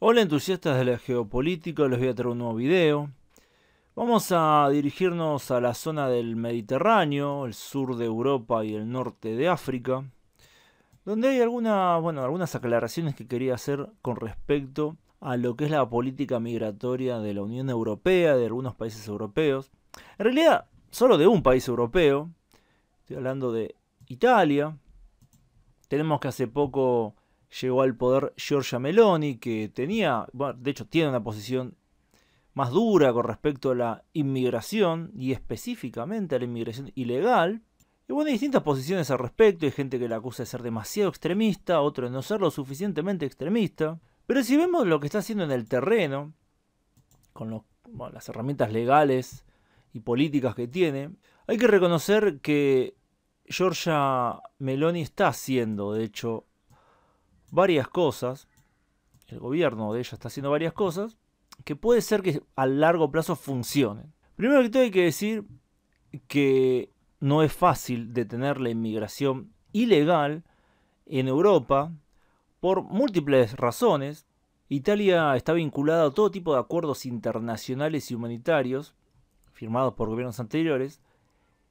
Hola entusiastas de la geopolítica, les voy a traer un nuevo video. Vamos a dirigirnos a la zona del Mediterráneo, el sur de Europa y el norte de África, donde hay alguna, bueno, algunas aclaraciones que quería hacer con respecto a lo que es la política migratoria de la Unión Europea, de algunos países europeos. En realidad, solo de un país europeo, estoy hablando de Italia. Tenemos que hace poco llegó al poder Giorgia Meloni, que tenía, de hecho tiene una posición más dura con respecto a la inmigración y específicamente a la inmigración ilegal. Y bueno, hay distintas posiciones al respecto, hay gente que la acusa de ser demasiado extremista, otro de no ser lo suficientemente extremista. Pero si vemos lo que está haciendo en el terreno, con las herramientas legales y políticas que tiene, hay que reconocer que Georgia Meloni está haciendo, de hecho, varias cosas, el gobierno de ella está haciendo varias cosas, que puede ser que a largo plazo funcionen. Primero que todo hay que decir que no es fácil detener la inmigración ilegal en Europa por múltiples razones. Italia está vinculada a todo tipo de acuerdos internacionales y humanitarios firmados por gobiernos anteriores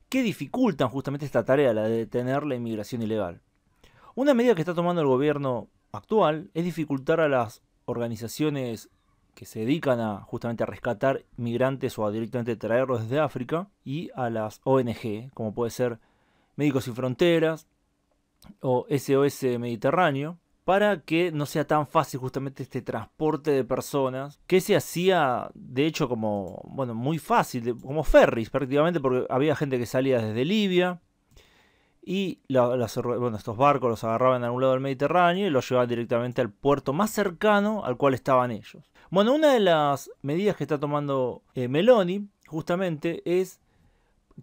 que dificultan justamente esta tarea, la de detener la inmigración ilegal. Una medida que está tomando el gobierno actual es dificultar a las organizaciones que se dedican a justamente a rescatar migrantes o a directamente traerlos desde África y a las ONG, como puede ser Médicos Sin Fronteras o SOS Mediterráneo, para que no sea tan fácil justamente este transporte de personas, que se hacía de hecho como, bueno, muy fácil, como ferries prácticamente, porque había gente que salía desde Libia, y estos barcos los agarraban en algún lado del Mediterráneo y los llevaban directamente al puerto más cercano al cual estaban ellos. Bueno, una de las medidas que está tomando eh, Meloni justamente es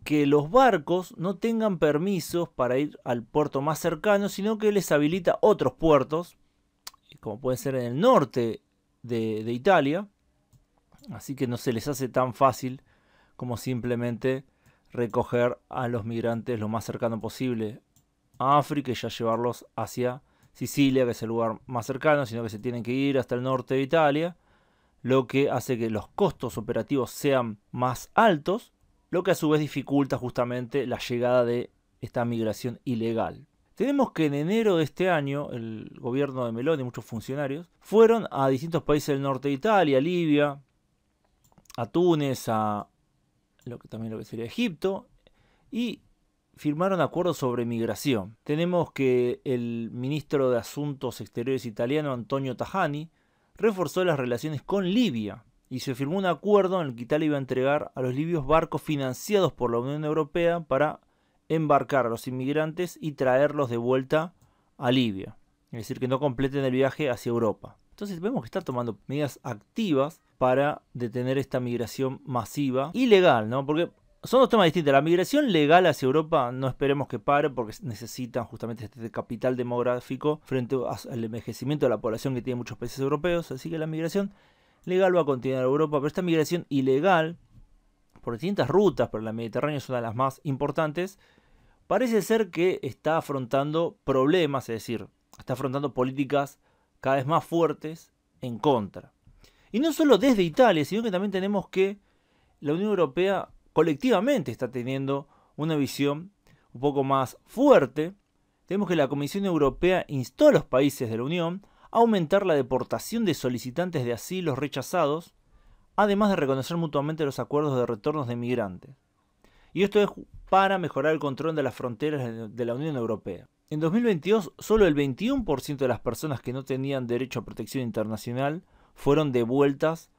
que los barcos no tengan permisos para ir al puerto más cercano, sino que les habilita otros puertos, como pueden ser en el norte de Italia, así que no se les hace tan fácil como simplemente recoger a los migrantes lo más cercano posible a África y ya llevarlos hacia Sicilia, que es el lugar más cercano, sino que se tienen que ir hasta el norte de Italia, lo que hace que los costos operativos sean más altos, lo que a su vez dificulta justamente la llegada de esta migración ilegal. Tenemos que en enero de este año el gobierno de Meloni y muchos funcionarios fueron a distintos países del norte de Italia, Libia, a Túnez, a lo que, también lo que sería Egipto, y firmaron acuerdos sobre migración. Tenemos que el ministro de Asuntos Exteriores italiano, Antonio Tajani, reforzó las relaciones con Libia y se firmó un acuerdo en el que Italia iba a entregar a los libios barcos financiados por la Unión Europea para embarcar a los inmigrantes y traerlos de vuelta a Libia. Es decir, que no completen el viaje hacia Europa. Entonces vemos que está tomando medidas activas para detener esta migración masiva ilegal, ¿no? Porque son dos temas distintos. La migración legal hacia Europa no esperemos que pare porque necesitan justamente este capital demográfico frente al envejecimiento de la población que tiene muchos países europeos. Así que la migración legal va a continuar a Europa, pero esta migración ilegal por distintas rutas, pero la Mediterránea es una de las más importantes, parece ser que está afrontando problemas, es decir, está afrontando políticas cada vez más fuertes en contra. Y no solo desde Italia, sino que también tenemos que la Unión Europea colectivamente está teniendo una visión un poco más fuerte. Tenemos que la Comisión Europea instó a los países de la Unión a aumentar la deportación de solicitantes de asilo rechazados, además de reconocer mutuamente los acuerdos de retornos de migrantes. Y esto es para mejorar el control de las fronteras de la Unión Europea. En 2022, solo el 21% de las personas que no tenían derecho a protección internacional fueron devueltas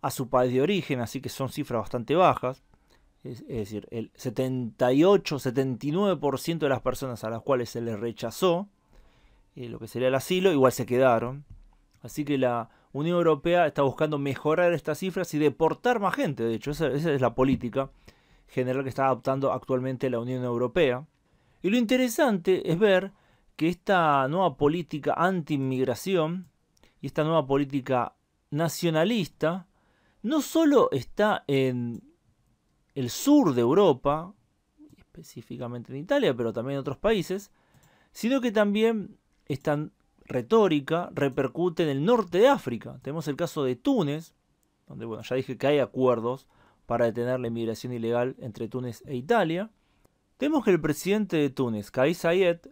a su país de origen, así que son cifras bastante bajas. Es, decir, el 78-79% de las personas a las cuales se les rechazó eh, lo que sería el asilo, igual se quedaron. Así que la Unión Europea está buscando mejorar estas cifras y deportar más gente, de hecho, esa es la política general que está adoptando actualmente la Unión Europea y lo interesante es ver que esta nueva política anti-inmigración y esta nueva política nacionalista no solo está en el sur de Europa, específicamente en Italia, pero también en otros países, sino que también esta retórica repercute en el norte de África. Tenemos el caso de Túnez, donde bueno, ya dije que hay acuerdos para detener la inmigración ilegal entre Túnez e Italia. Vemos que el presidente de Túnez, Kais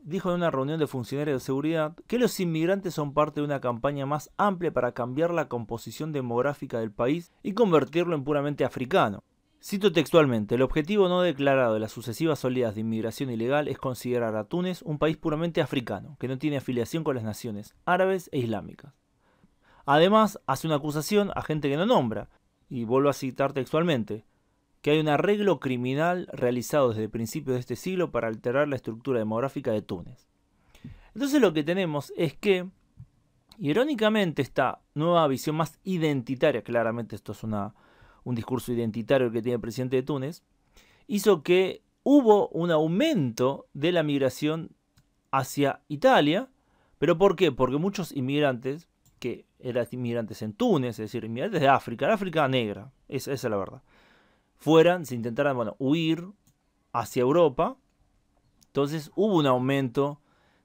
dijo en una reunión de funcionarios de seguridad que los inmigrantes son parte de una campaña más amplia para cambiar la composición demográfica del país y convertirlo en puramente africano. Cito textualmente, el objetivo no declarado de las sucesivas oleadas de inmigración ilegal es considerar a Túnez un país puramente africano, que no tiene afiliación con las naciones árabes e islámicas. Además, hace una acusación a gente que no nombra, y vuelvo a citar textualmente, que hay un arreglo criminal realizado desde principios de este siglo para alterar la estructura demográfica de Túnez. Entonces lo que tenemos es que, irónicamente, esta nueva visión más identitaria, claramente esto es una, un discurso identitario que tiene el presidente de Túnez, hizo que hubo un aumento de la migración hacia Italia, pero ¿por qué? Porque muchos inmigrantes, que eran inmigrantes en Túnez, es decir, inmigrantes de África, África negra, esa es la verdad, fueran, se intentaran, bueno, huir hacia Europa. Entonces hubo un aumento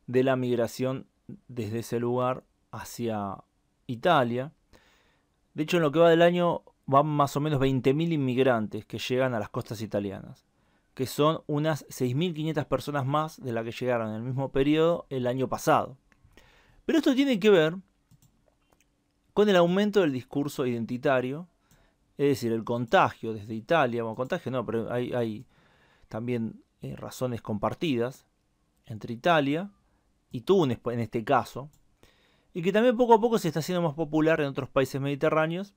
de la migración desde ese lugar hacia Italia. De hecho, en lo que va del año van más o menos 20.000 inmigrantes que llegan a las costas italianas, que son unas 6.500 personas más de las que llegaron en el mismo periodo el año pasado. Pero esto tiene que ver con el aumento del discurso identitario es decir, el contagio desde Italia, bueno, contagio no, pero hay, también eh, razones compartidas entre Italia y Túnez en este caso, y que también poco a poco se está haciendo más popular en otros países mediterráneos,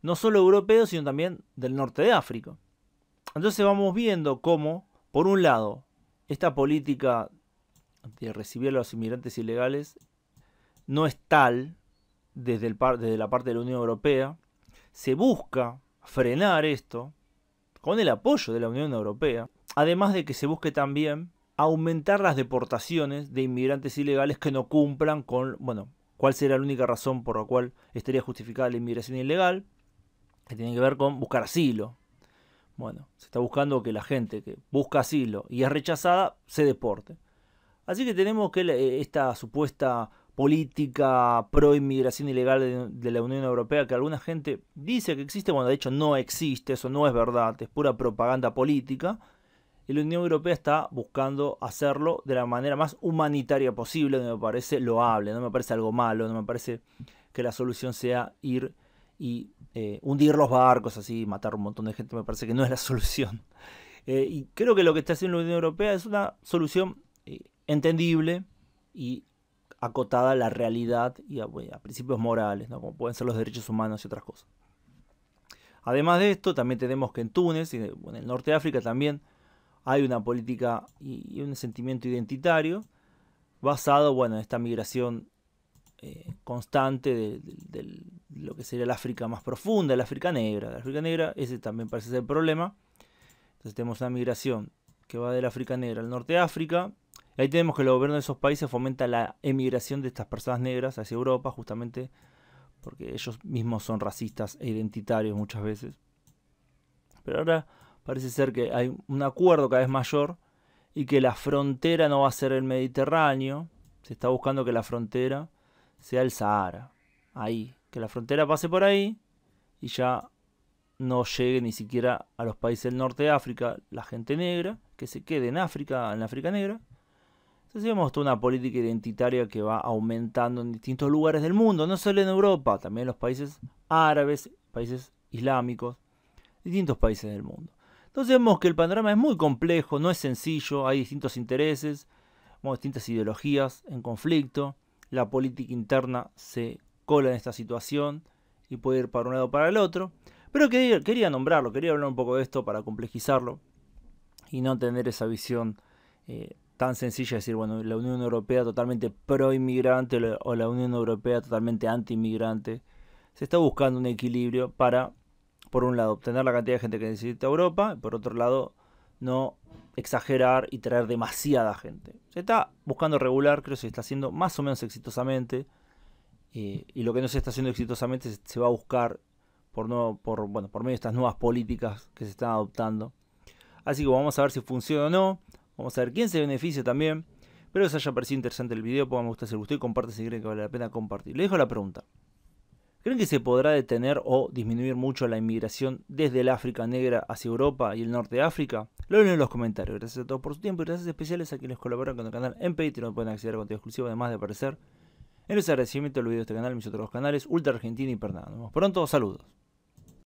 no solo europeos, sino también del norte de África. Entonces vamos viendo cómo, por un lado, esta política de recibir a los inmigrantes ilegales no es tal desde la parte de la Unión Europea, se busca frenar esto con el apoyo de la Unión Europea, además de que se busque también aumentar las deportaciones de inmigrantes ilegales que no cumplan con, bueno, cuál será la única razón por la cual estaría justificada la inmigración ilegal, que tiene que ver con buscar asilo. Bueno, se está buscando que la gente que busca asilo y es rechazada se deporte. Así que tenemos que eh, esta supuesta política pro inmigración ilegal de, la Unión Europea que alguna gente dice que existe, bueno, de hecho no existe, eso no es verdad, es pura propaganda política. Y la Unión Europea está buscando hacerlo de la manera más humanitaria posible, no me parece loable, no me parece algo malo, no me parece que la solución sea ir y eh, hundir los barcos, así, matar un montón de gente, me parece que no es la solución. Eh, y creo que lo que está haciendo la Unión Europea es una solución eh, entendible y acotada a la realidad y a, principios morales, ¿no? como pueden ser los derechos humanos y otras cosas. Además de esto, también tenemos que en Túnez y en el norte de África también hay una política y, un sentimiento identitario basado bueno, en esta migración eh, constante de, lo que sería el África más profunda, el África negra. El África negra, ese también parece ser el problema. Entonces tenemos una migración que va del África negra al norte de África, ahí tenemos que el gobierno de esos países fomenta la emigración de estas personas negras hacia Europa, justamente porque ellos mismos son racistas e identitarios muchas veces. Pero ahora parece ser que hay un acuerdo cada vez mayor y que la frontera no va a ser el Mediterráneo, se está buscando que la frontera sea el Sahara, ahí, que la frontera pase por ahí y ya no llegue ni siquiera a los países del norte de África la gente negra, que se quede en África, en África negra, entonces vemos toda una política identitaria que va aumentando en distintos lugares del mundo, no solo en Europa, también en los países árabes, países islámicos, distintos países del mundo. Entonces vemos que el panorama es muy complejo, no es sencillo, hay distintos intereses, distintas ideologías en conflicto, la política interna se cola en esta situación y puede ir para un lado o para el otro. Pero quería, nombrarlo, quería hablar un poco de esto para complejizarlo y no tener esa visión. Eh, tan sencilla decir, bueno, la Unión Europea totalmente pro-inmigrante o la Unión Europea totalmente anti-inmigrante. Se está buscando un equilibrio para, por un lado, obtener la cantidad de gente que necesita Europa, por otro lado, no exagerar y traer demasiada gente. Se está buscando regular, creo que se está haciendo más o menos exitosamente. y lo que no se está haciendo exitosamente se, va a buscar por, no, por, bueno, por medio de estas nuevas políticas que se están adoptando. Así que vamos a ver si funciona o no. Vamos a ver quién se beneficia también. Espero que os haya parecido interesante el video. Pongan me gusta si les gustó y comparte si creen que vale la pena compartir. le dejo la pregunta. ¿Creen que se podrá detener o disminuir mucho la inmigración desde el África negra hacia Europa y el norte de África? Lo ven en los comentarios. Gracias a todos por su tiempo y gracias especiales a quienes colaboran con el canal en Patreon. Pueden acceder a contenido exclusivo además de aparecer en los agradecimientos los video de este canal y mis otros canales, Ultra Argentina y Pernambuco. Nos vemos pronto, saludos.